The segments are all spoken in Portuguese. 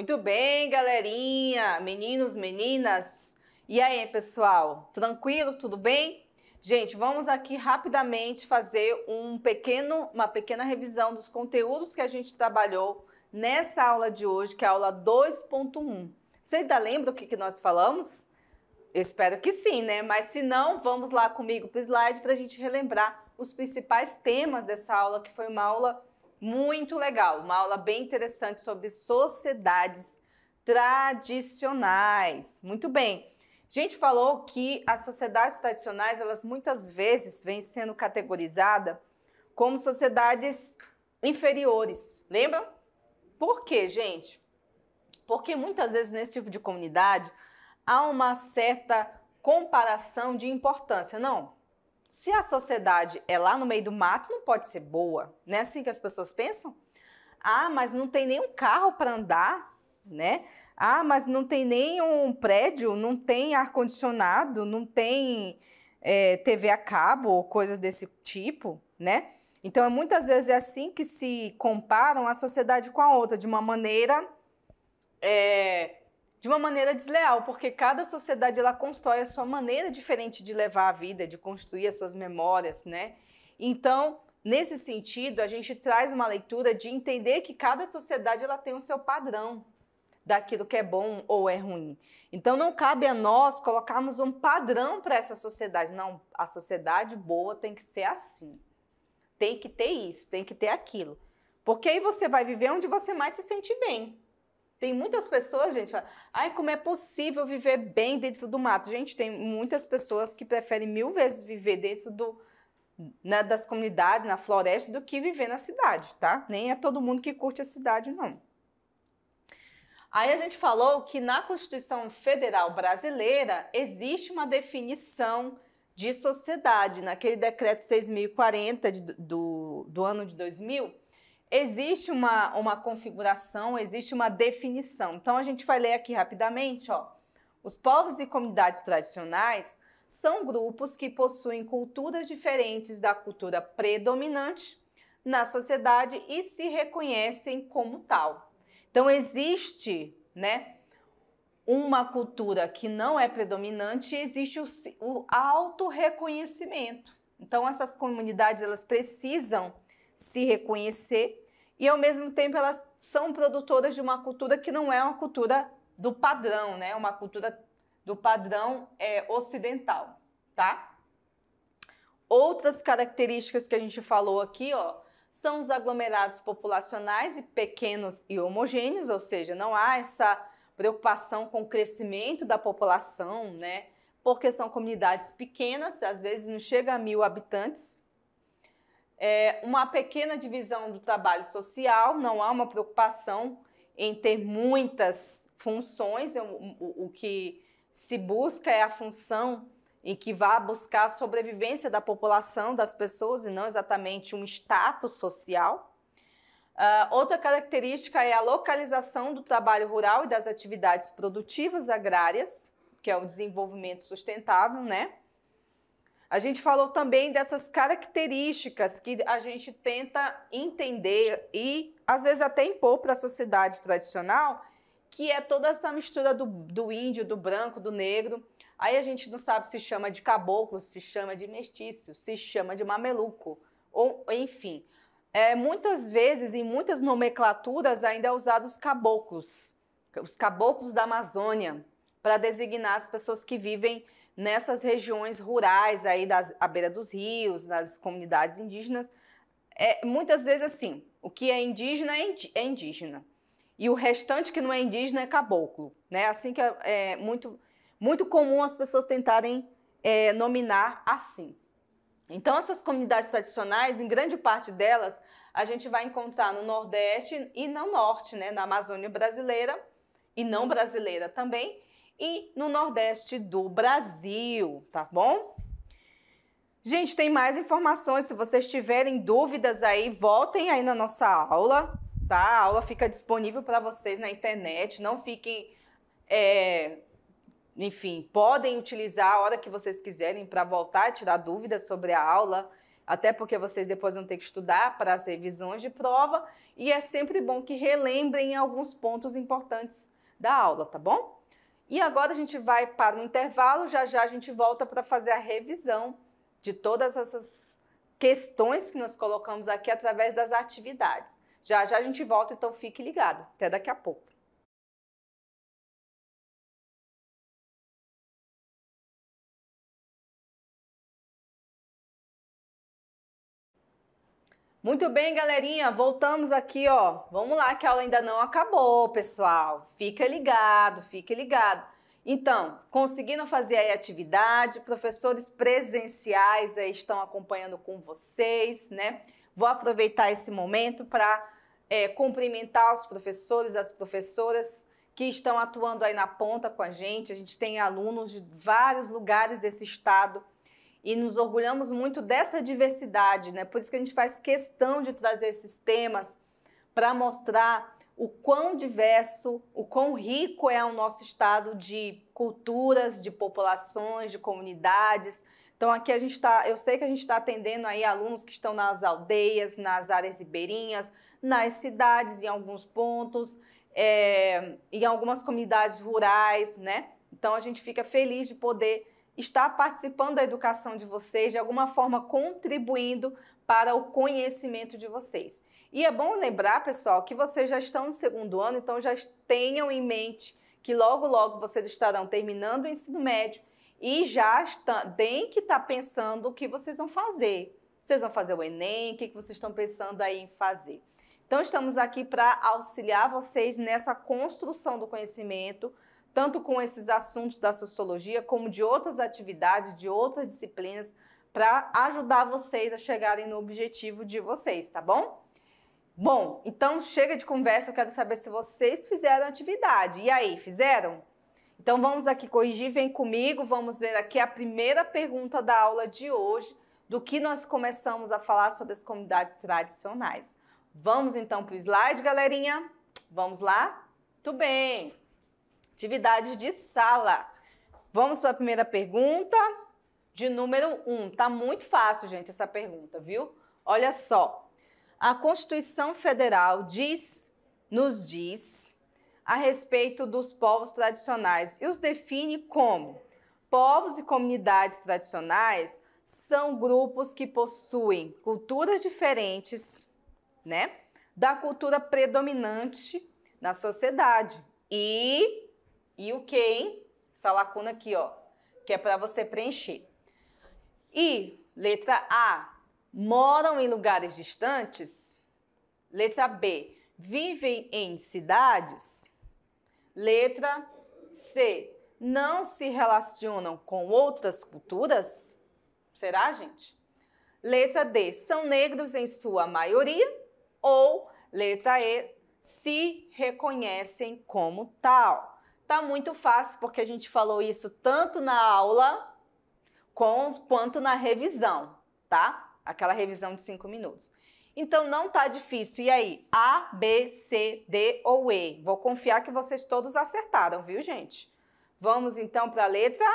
Muito bem, galerinha, meninos, meninas. E aí, pessoal? Tranquilo? Tudo bem? Gente, vamos aqui rapidamente fazer um pequeno, uma pequena revisão dos conteúdos que a gente trabalhou nessa aula de hoje, que é a aula 2.1. Você ainda lembra o que, nós falamos? espero que sim, né? Mas se não, vamos lá comigo para o slide para a gente relembrar os principais temas dessa aula, que foi uma aula muito legal, uma aula bem interessante sobre sociedades tradicionais. Muito bem. A gente falou que as sociedades tradicionais, elas muitas vezes vêm sendo categorizadas como sociedades inferiores. Lembram? Por quê, gente? Porque muitas vezes nesse tipo de comunidade há uma certa comparação de importância. Não, se a sociedade é lá no meio do mato, não pode ser boa. Não né? é assim que as pessoas pensam? Ah, mas não tem nenhum carro para andar, né? Ah, mas não tem nenhum prédio, não tem ar-condicionado, não tem é, TV a cabo coisas desse tipo, né? Então, é muitas vezes é assim que se comparam a sociedade com a outra, de uma maneira é, de uma maneira desleal, porque cada sociedade ela constrói a sua maneira diferente de levar a vida, de construir as suas memórias, né? Então, nesse sentido, a gente traz uma leitura de entender que cada sociedade ela tem o seu padrão daquilo que é bom ou é ruim. Então, não cabe a nós colocarmos um padrão para essa sociedade. Não, a sociedade boa tem que ser assim. Tem que ter isso, tem que ter aquilo. Porque aí você vai viver onde você mais se sente bem. Tem muitas pessoas, gente, fala, ai, como é possível viver bem dentro do mato? Gente, tem muitas pessoas que preferem mil vezes viver dentro do, né, das comunidades, na floresta, do que viver na cidade, tá? Nem é todo mundo que curte a cidade, não. Aí a gente falou que na Constituição Federal Brasileira existe uma definição de sociedade. Naquele decreto 6040 de, do, do ano de 2000, existe uma, uma configuração, existe uma definição. Então a gente vai ler aqui rapidamente, ó. Os povos e comunidades tradicionais são grupos que possuem culturas diferentes da cultura predominante na sociedade e se reconhecem como tal. Então existe, né, uma cultura que não é predominante e existe o, o reconhecimento Então essas comunidades elas precisam se reconhecer e ao mesmo tempo elas são produtoras de uma cultura que não é uma cultura do padrão, né? Uma cultura do padrão é, ocidental, tá? Outras características que a gente falou aqui, ó, são os aglomerados populacionais e pequenos e homogêneos, ou seja, não há essa preocupação com o crescimento da população, né? Porque são comunidades pequenas, às vezes não chega a mil habitantes, é, uma pequena divisão do trabalho social, não há uma preocupação em ter muitas funções, é o, o, o que se busca é a função em que vá buscar a sobrevivência da população, das pessoas, e não exatamente um status social. Uh, outra característica é a localização do trabalho rural e das atividades produtivas agrárias, que é o desenvolvimento sustentável, né? A gente falou também dessas características que a gente tenta entender e às vezes até impor para a sociedade tradicional, que é toda essa mistura do, do índio, do branco, do negro. Aí a gente não sabe se chama de caboclo, se chama de mestiço, se chama de mameluco, ou enfim. É, muitas vezes, em muitas nomenclaturas, ainda é usado os caboclos, os caboclos da Amazônia, para designar as pessoas que vivem nessas regiões rurais aí das, à beira dos rios, nas comunidades indígenas, é, muitas vezes assim, o que é indígena é, é indígena. E o restante que não é indígena é caboclo. Né? Assim que é, é muito, muito comum as pessoas tentarem é, nominar assim. Então, essas comunidades tradicionais, em grande parte delas, a gente vai encontrar no Nordeste e no Norte, né? na Amazônia brasileira e não brasileira também, e no Nordeste do Brasil, tá bom? Gente, tem mais informações. Se vocês tiverem dúvidas aí, voltem aí na nossa aula, tá? A aula fica disponível para vocês na internet. Não fiquem. É... Enfim, podem utilizar a hora que vocês quiserem para voltar e tirar dúvidas sobre a aula até porque vocês depois vão ter que estudar para as revisões de prova e é sempre bom que relembrem alguns pontos importantes da aula, tá bom? E agora a gente vai para o intervalo, já já a gente volta para fazer a revisão de todas essas questões que nós colocamos aqui através das atividades. Já já a gente volta, então fique ligado. Até daqui a pouco. Muito bem, galerinha, voltamos aqui, ó. Vamos lá, que a aula ainda não acabou, pessoal. Fica ligado, fica ligado. Então, conseguiram fazer aí a atividade, professores presenciais aí estão acompanhando com vocês, né? Vou aproveitar esse momento para é, cumprimentar os professores, as professoras que estão atuando aí na ponta com a gente. A gente tem alunos de vários lugares desse estado e nos orgulhamos muito dessa diversidade, né? Por isso que a gente faz questão de trazer esses temas para mostrar o quão diverso, o quão rico é o nosso estado de culturas, de populações, de comunidades. Então aqui a gente está, eu sei que a gente está atendendo aí alunos que estão nas aldeias, nas áreas ribeirinhas, nas cidades, em alguns pontos, é, em algumas comunidades rurais, né? Então a gente fica feliz de poder está participando da educação de vocês, de alguma forma contribuindo para o conhecimento de vocês. E é bom lembrar, pessoal, que vocês já estão no segundo ano, então já tenham em mente que logo, logo vocês estarão terminando o ensino médio e já está, tem que estar tá pensando o que vocês vão fazer. Vocês vão fazer o Enem, o que, que vocês estão pensando aí em fazer. Então, estamos aqui para auxiliar vocês nessa construção do conhecimento, tanto com esses assuntos da sociologia, como de outras atividades, de outras disciplinas, para ajudar vocês a chegarem no objetivo de vocês, tá bom? Bom, então chega de conversa, eu quero saber se vocês fizeram a atividade. E aí, fizeram? Então vamos aqui corrigir, vem comigo, vamos ver aqui a primeira pergunta da aula de hoje, do que nós começamos a falar sobre as comunidades tradicionais. Vamos então para o slide, galerinha? Vamos lá? Tudo bem! Atividades de sala. Vamos para a primeira pergunta de número 1. Um. Tá muito fácil, gente, essa pergunta, viu? Olha só. A Constituição Federal diz, nos diz a respeito dos povos tradicionais e os define como povos e comunidades tradicionais são grupos que possuem culturas diferentes, né? Da cultura predominante na sociedade e e o hein? Essa lacuna aqui, ó, que é para você preencher. E letra A, moram em lugares distantes. Letra B, vivem em cidades. Letra C, não se relacionam com outras culturas. Será, gente? Letra D, são negros em sua maioria. Ou letra E, se reconhecem como tal. Tá muito fácil, porque a gente falou isso tanto na aula com, quanto na revisão, tá? Aquela revisão de cinco minutos. Então não tá difícil. E aí? A, B, C, D ou E? Vou confiar que vocês todos acertaram, viu, gente? Vamos então para a letra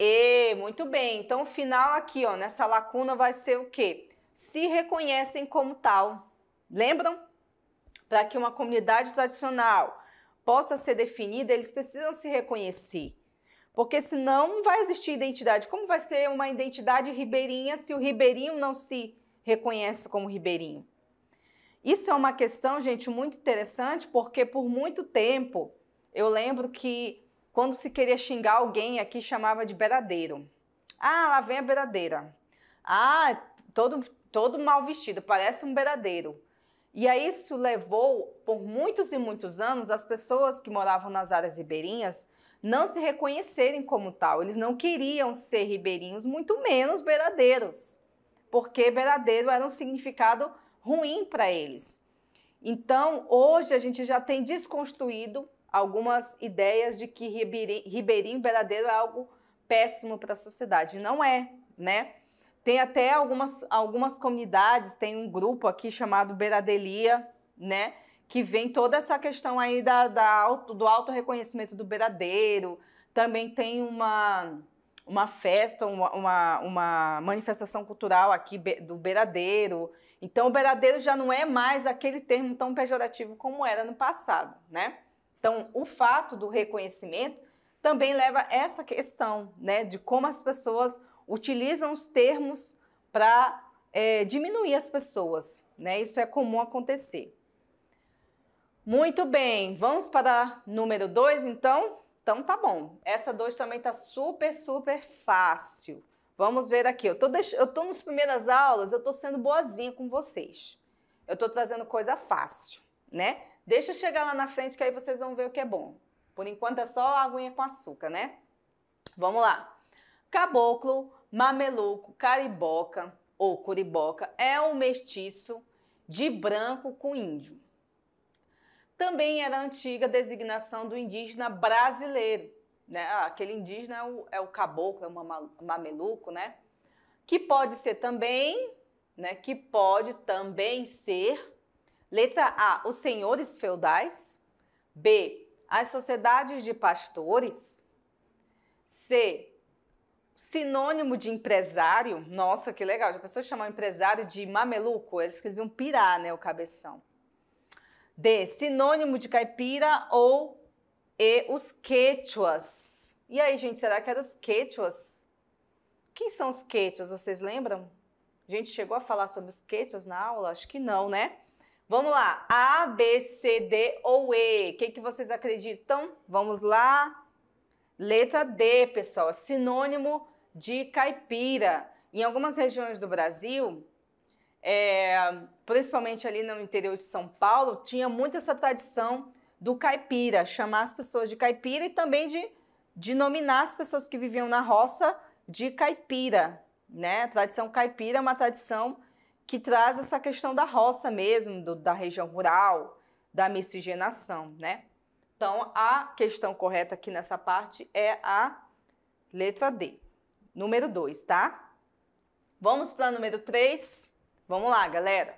E. Muito bem. Então o final aqui, ó, nessa lacuna vai ser o quê? Se reconhecem como tal. Lembram? Para que uma comunidade tradicional possa ser definida, eles precisam se reconhecer. Porque senão não vai existir identidade. Como vai ser uma identidade ribeirinha se o ribeirinho não se reconhece como ribeirinho? Isso é uma questão, gente, muito interessante, porque por muito tempo eu lembro que quando se queria xingar alguém aqui chamava de beiradeiro. Ah, lá vem a beiradeira. Ah, todo, todo mal vestido, parece um beiradeiro. E aí isso levou, por muitos e muitos anos, as pessoas que moravam nas áreas ribeirinhas não se reconhecerem como tal. Eles não queriam ser ribeirinhos, muito menos beiradeiros, porque beiradeiro era um significado ruim para eles. Então, hoje a gente já tem desconstruído algumas ideias de que ribeirinho e beiradeiro é algo péssimo para a sociedade. Não é, né? Tem até algumas, algumas comunidades, tem um grupo aqui chamado Beiradelia, né? Que vem toda essa questão aí da, da auto, do auto-reconhecimento do beiradeiro. Também tem uma, uma festa, uma, uma, uma manifestação cultural aqui do beiradeiro. Então, o beiradeiro já não é mais aquele termo tão pejorativo como era no passado, né? Então, o fato do reconhecimento também leva a essa questão, né, de como as pessoas utilizam os termos para é, diminuir as pessoas. Né? Isso é comum acontecer. Muito bem, vamos para número 2 então? Então tá bom. Essa 2 também tá super, super fácil. Vamos ver aqui. Eu tô, deix... eu tô nas primeiras aulas, eu tô sendo boazinha com vocês. Eu tô trazendo coisa fácil, né? Deixa eu chegar lá na frente que aí vocês vão ver o que é bom. Por enquanto é só aguinha com açúcar, né? Vamos lá. Caboclo, mameluco, cariboca ou curiboca é um mestiço de branco com índio. Também era a antiga designação do indígena brasileiro. Né? Ah, aquele indígena é o, é o caboclo, é o mameluco, né? Que pode ser também, né? Que pode também ser, letra A, os senhores feudais, B, as sociedades de pastores, C, sinônimo de empresário, nossa, que legal. Já pessoas chamam empresário de mameluco, eles queriam pirar, né, o cabeção. D, sinônimo de caipira ou E, os quechuas. E aí, gente, será que eram os quechuas? Quem são os quechuas, vocês lembram? A gente chegou a falar sobre os quechuas na aula? Acho que não, né? Vamos lá, A, B, C, D ou E. O que, que vocês acreditam? Vamos lá. Letra D, pessoal, é sinônimo de caipira. Em algumas regiões do Brasil, é, principalmente ali no interior de São Paulo, tinha muito essa tradição do caipira, chamar as pessoas de caipira e também de, de nominar as pessoas que viviam na roça de caipira. Né? A tradição caipira é uma tradição que traz essa questão da roça mesmo, do, da região rural, da miscigenação. Né? Então, a questão correta aqui nessa parte é a letra D, número 2, tá? Vamos para número 3? Vamos lá, galera.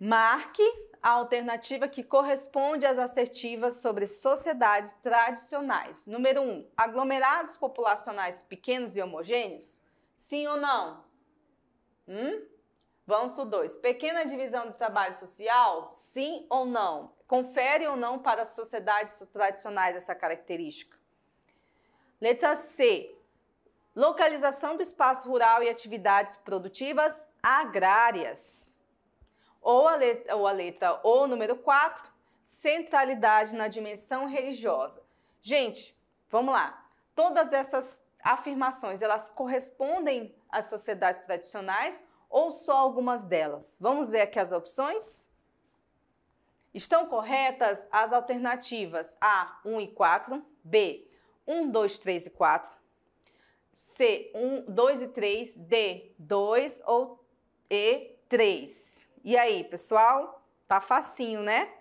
Marque a alternativa que corresponde às assertivas sobre sociedades tradicionais. Número 1. Um, aglomerados populacionais pequenos e homogêneos? Sim ou não? Hum? Vamos para o 2. Pequena divisão do trabalho social? Sim ou não? confere ou não para as sociedades tradicionais essa característica. Letra C. Localização do espaço rural e atividades produtivas agrárias. Ou a letra ou, a letra, ou número 4, centralidade na dimensão religiosa. Gente, vamos lá. Todas essas afirmações, elas correspondem às sociedades tradicionais ou só algumas delas? Vamos ver aqui as opções? Estão corretas as alternativas A, 1 e 4, B, 1, 2, 3 e 4, C, 1, 2 e 3, D, 2 ou E, 3. E aí, pessoal? Tá facinho, né?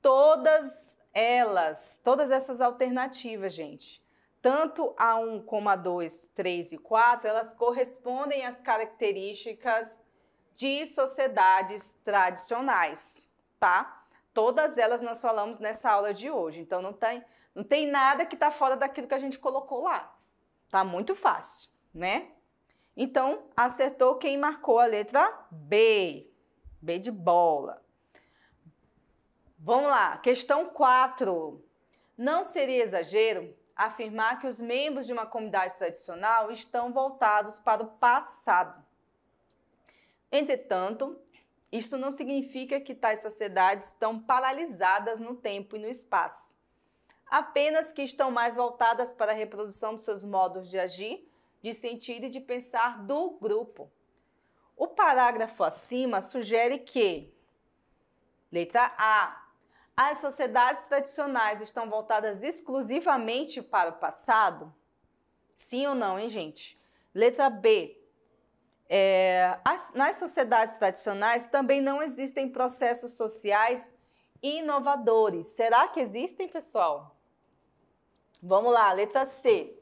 Todas elas, todas essas alternativas, gente, tanto a 1 como a 2, 3 e 4, elas correspondem às características de sociedades tradicionais, tá? Todas elas nós falamos nessa aula de hoje. Então não tem, não tem nada que está fora daquilo que a gente colocou lá. Tá muito fácil, né? Então, acertou quem marcou a letra B. B de bola. Vamos lá, questão 4. Não seria exagero afirmar que os membros de uma comunidade tradicional estão voltados para o passado. Entretanto, isto não significa que tais sociedades estão paralisadas no tempo e no espaço, apenas que estão mais voltadas para a reprodução dos seus modos de agir, de sentir e de pensar do grupo. O parágrafo acima sugere que, letra A, as sociedades tradicionais estão voltadas exclusivamente para o passado? Sim ou não, hein, gente? Letra B, é, as, nas sociedades tradicionais também não existem processos sociais inovadores. Será que existem, pessoal? Vamos lá, letra C.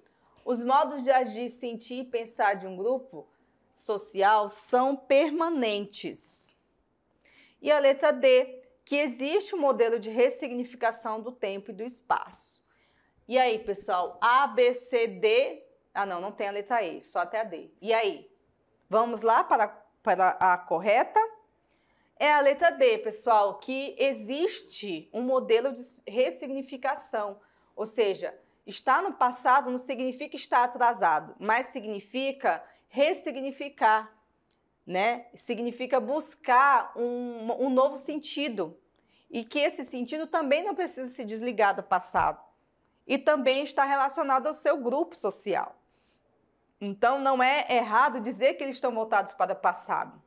Os modos de agir, sentir e pensar de um grupo social são permanentes. E a letra D, que existe um modelo de ressignificação do tempo e do espaço. E aí, pessoal, A, B, C, D. Ah, não, não tem a letra E, só até a D. E aí? Vamos lá para, para a correta? É a letra D, pessoal, que existe um modelo de ressignificação, ou seja, estar no passado não significa estar atrasado, mas significa ressignificar, né? Significa buscar um, um novo sentido e que esse sentido também não precisa se desligar do passado e também está relacionado ao seu grupo social. Então não é errado dizer que eles estão voltados para o passado.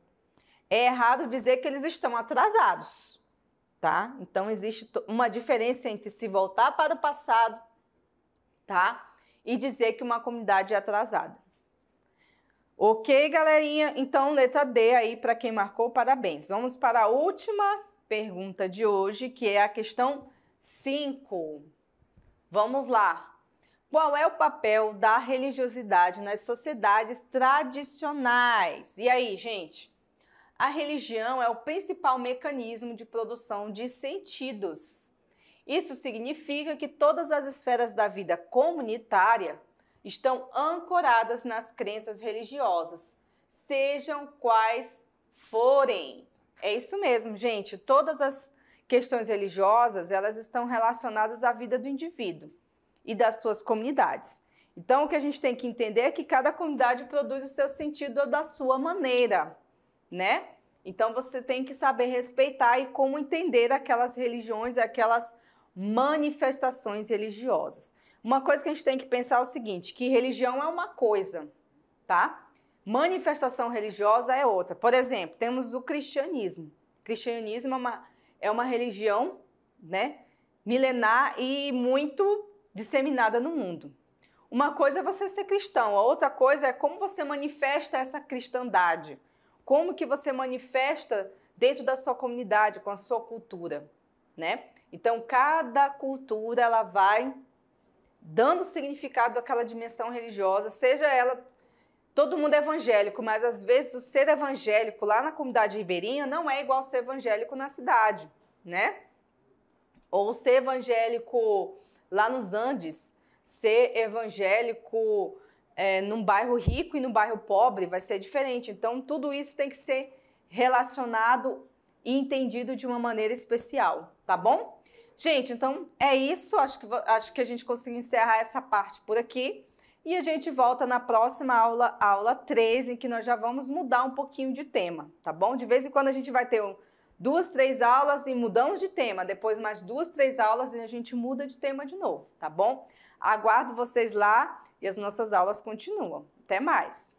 É errado dizer que eles estão atrasados, tá? Então existe uma diferença entre se voltar para o passado, tá? E dizer que uma comunidade é atrasada. Ok, galerinha? Então, letra D aí para quem marcou, parabéns. Vamos para a última pergunta de hoje, que é a questão 5. Vamos lá. Qual é o papel da religiosidade nas sociedades tradicionais? E aí, gente? A religião é o principal mecanismo de produção de sentidos. Isso significa que todas as esferas da vida comunitária estão ancoradas nas crenças religiosas, sejam quais forem. É isso mesmo, gente. Todas as questões religiosas, elas estão relacionadas à vida do indivíduo e das suas comunidades. Então, o que a gente tem que entender é que cada comunidade produz o seu sentido da sua maneira, né? Então, você tem que saber respeitar e como entender aquelas religiões, aquelas manifestações religiosas. Uma coisa que a gente tem que pensar é o seguinte, que religião é uma coisa, tá? Manifestação religiosa é outra. Por exemplo, temos o cristianismo. O cristianismo é uma, é uma religião, né, milenar e muito disseminada no mundo. Uma coisa é você ser cristão, a outra coisa é como você manifesta essa cristandade. Como que você manifesta dentro da sua comunidade, com a sua cultura, né? Então, cada cultura ela vai dando significado àquela dimensão religiosa, seja ela todo mundo é evangélico, mas às vezes o ser evangélico lá na comunidade ribeirinha não é igual ao ser evangélico na cidade, né? Ou ser evangélico lá nos Andes, ser evangélico é, num bairro rico e no bairro pobre vai ser diferente. Então, tudo isso tem que ser relacionado e entendido de uma maneira especial, tá bom? Gente, então é isso. Acho que, acho que a gente conseguiu encerrar essa parte por aqui. E a gente volta na próxima aula, aula 3, em que nós já vamos mudar um pouquinho de tema, tá bom? De vez em quando a gente vai ter um, duas, três aulas e mudamos de tema, depois mais duas, três aulas e a gente muda de tema de novo, tá bom? Aguardo vocês lá e as nossas aulas continuam. Até mais!